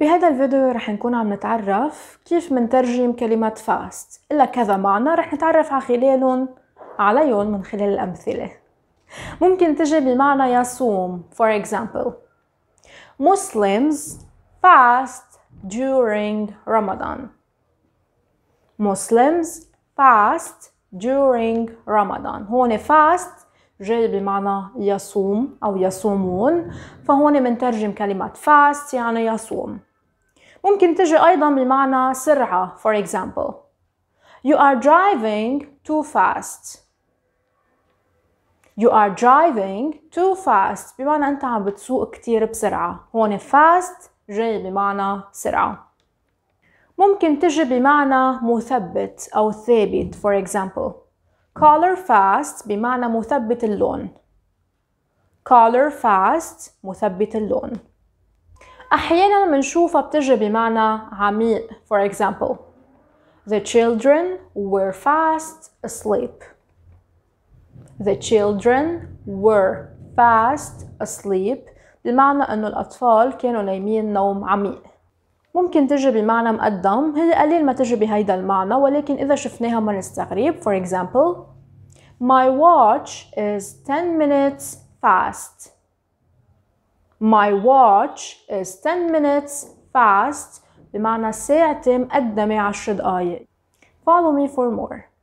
بهذا الفيديو رح نكون عم نتعرف كيف منترجم كلمة فاست إلا كذا معنى رح نتعرف على خلالهم عليهم من خلال الأمثلة ممكن تجي بمعنى يصوم for example Muslims fast during Ramadan Muslims fast during Ramadan هون fast جاي بمعنى يصوم أو يصومون فهون منترجم كلمة fast يعني يصوم ممكن تجي أيضا بمعنى سرعة for example You are driving too fast You are driving too fast بمعنى أنت عم بتسوق كتير بسرعة هون fast جاي بمعنى سرعة ممكن تجي بمعنى مثبت أو ثابت for example color fast بمعنى مثبت اللون color fast مثبت اللون أحيانا بنشوفها بتجي بمعنى عميق for example The children were fast asleep The children were fast asleep بمعنى أنه الأطفال كانوا نايمين نوم عميق ممكن تجي بمعنى مقدم هي قليل ما تجي بهيدا المعنى ولكن إذا شفناها من التغريب for example My watch is 10 minutes fast My watch is 10 minutes fast بمعنى ساعتي مقدمة عشر دقايق Follow me for more